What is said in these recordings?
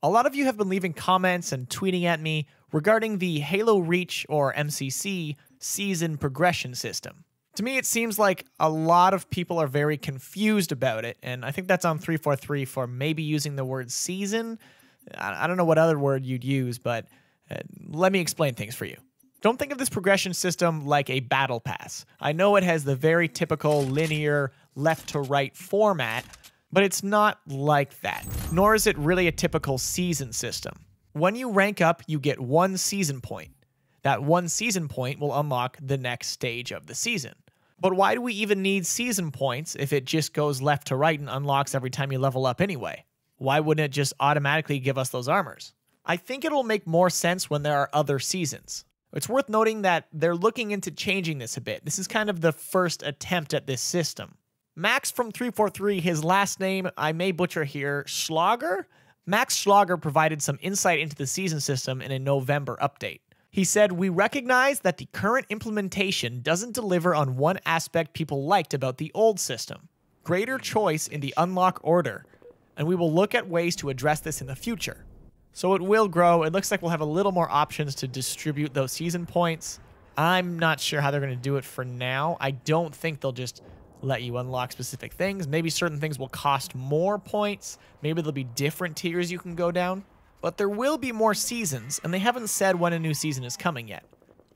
A lot of you have been leaving comments and tweeting at me regarding the Halo Reach or MCC season progression system. To me, it seems like a lot of people are very confused about it, and I think that's on 343 for maybe using the word season. I don't know what other word you'd use, but uh, let me explain things for you. Don't think of this progression system like a battle pass. I know it has the very typical linear left to right format, but it's not like that, nor is it really a typical season system. When you rank up, you get one season point. That one season point will unlock the next stage of the season. But why do we even need season points if it just goes left to right and unlocks every time you level up anyway? Why wouldn't it just automatically give us those armors? I think it'll make more sense when there are other seasons. It's worth noting that they're looking into changing this a bit. This is kind of the first attempt at this system. Max from 343, his last name, I may butcher here, Schlager. Max Schlager provided some insight into the season system in a November update. He said, We recognize that the current implementation doesn't deliver on one aspect people liked about the old system greater choice in the unlock order, and we will look at ways to address this in the future. So it will grow. It looks like we'll have a little more options to distribute those season points. I'm not sure how they're going to do it for now. I don't think they'll just let you unlock specific things. Maybe certain things will cost more points. Maybe there'll be different tiers you can go down. But there will be more seasons, and they haven't said when a new season is coming yet.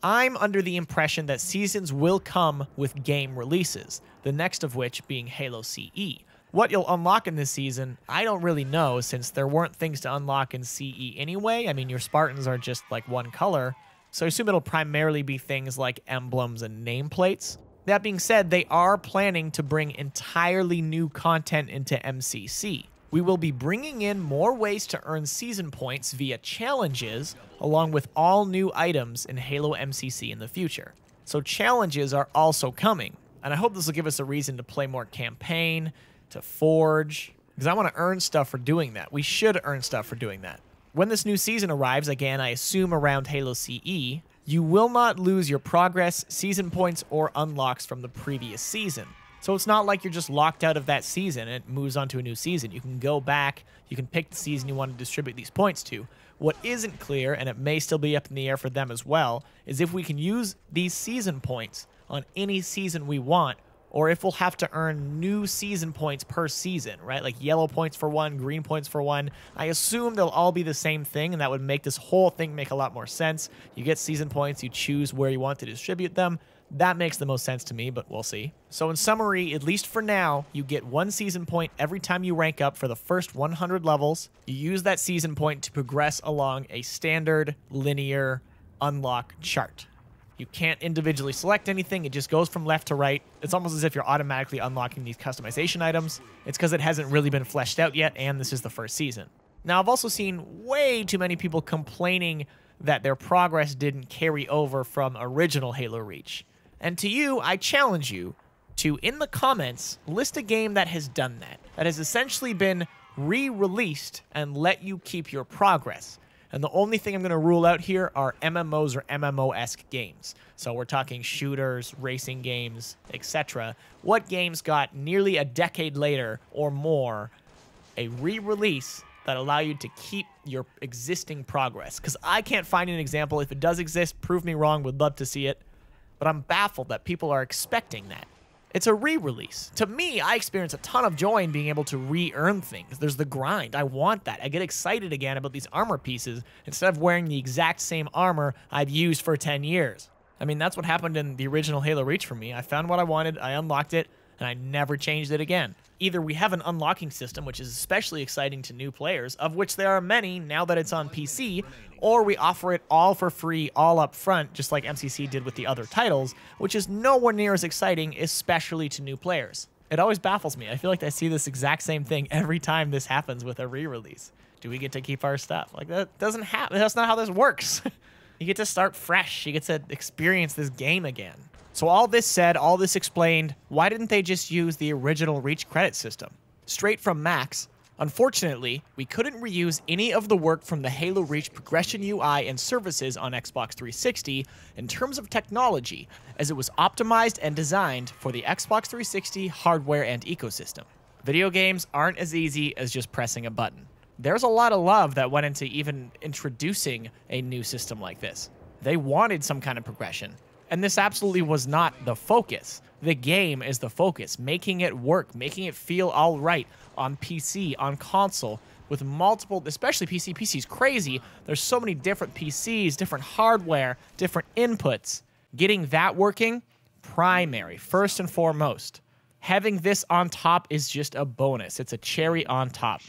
I'm under the impression that seasons will come with game releases, the next of which being Halo CE. What you'll unlock in this season, I don't really know since there weren't things to unlock in CE anyway. I mean, your Spartans are just like one color, so I assume it'll primarily be things like emblems and nameplates. That being said, they are planning to bring entirely new content into MCC. We will be bringing in more ways to earn season points via challenges, along with all new items in Halo MCC in the future. So challenges are also coming, and I hope this will give us a reason to play more campaign, to forge, because I want to earn stuff for doing that. We should earn stuff for doing that. When this new season arrives, again, I assume around Halo CE, you will not lose your progress, season points, or unlocks from the previous season. So it's not like you're just locked out of that season and it moves on to a new season. You can go back, you can pick the season you want to distribute these points to. What isn't clear, and it may still be up in the air for them as well, is if we can use these season points on any season we want or if we'll have to earn new season points per season, right? Like yellow points for one, green points for one. I assume they'll all be the same thing, and that would make this whole thing make a lot more sense. You get season points, you choose where you want to distribute them. That makes the most sense to me, but we'll see. So in summary, at least for now, you get one season point every time you rank up for the first 100 levels. You use that season point to progress along a standard linear unlock chart. You can't individually select anything. It just goes from left to right. It's almost as if you're automatically unlocking these customization items. It's because it hasn't really been fleshed out yet, and this is the first season. Now, I've also seen way too many people complaining that their progress didn't carry over from original Halo Reach. And to you, I challenge you to, in the comments, list a game that has done that, that has essentially been re-released and let you keep your progress. And the only thing I'm going to rule out here are MMOs or MMO-esque games. So we're talking shooters, racing games, etc. What games got nearly a decade later or more a re-release that allow you to keep your existing progress? Because I can't find an example. If it does exist, prove me wrong. Would love to see it. But I'm baffled that people are expecting that. It's a re-release. To me, I experience a ton of joy in being able to re-earn things. There's the grind. I want that. I get excited again about these armor pieces instead of wearing the exact same armor I've used for 10 years. I mean, that's what happened in the original Halo Reach for me. I found what I wanted, I unlocked it, and I never changed it again. Either we have an unlocking system, which is especially exciting to new players, of which there are many now that it's on PC, or we offer it all for free, all up front, just like MCC did with the other titles, which is nowhere near as exciting, especially to new players. It always baffles me. I feel like I see this exact same thing every time this happens with a re-release. Do we get to keep our stuff? Like that doesn't happen. That's not how this works. you get to start fresh. You get to experience this game again. So all this said, all this explained, why didn't they just use the original Reach credit system? Straight from Max, Unfortunately, we couldn't reuse any of the work from the Halo Reach progression UI and services on Xbox 360 in terms of technology, as it was optimized and designed for the Xbox 360 hardware and ecosystem. Video games aren't as easy as just pressing a button. There's a lot of love that went into even introducing a new system like this. They wanted some kind of progression, and this absolutely was not the focus. The game is the focus, making it work, making it feel all right on PC, on console, with multiple, especially PC. PC's crazy. There's so many different PCs, different hardware, different inputs. Getting that working, primary, first and foremost. Having this on top is just a bonus. It's a cherry on top.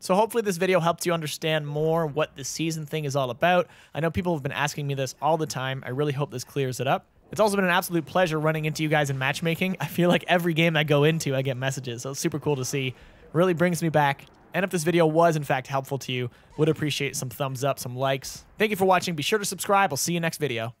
So hopefully this video helps you understand more what the season thing is all about. I know people have been asking me this all the time. I really hope this clears it up. It's also been an absolute pleasure running into you guys in matchmaking. I feel like every game I go into, I get messages, so it's super cool to see. Really brings me back. And if this video was, in fact, helpful to you, would appreciate some thumbs up, some likes. Thank you for watching. Be sure to subscribe. I'll see you next video.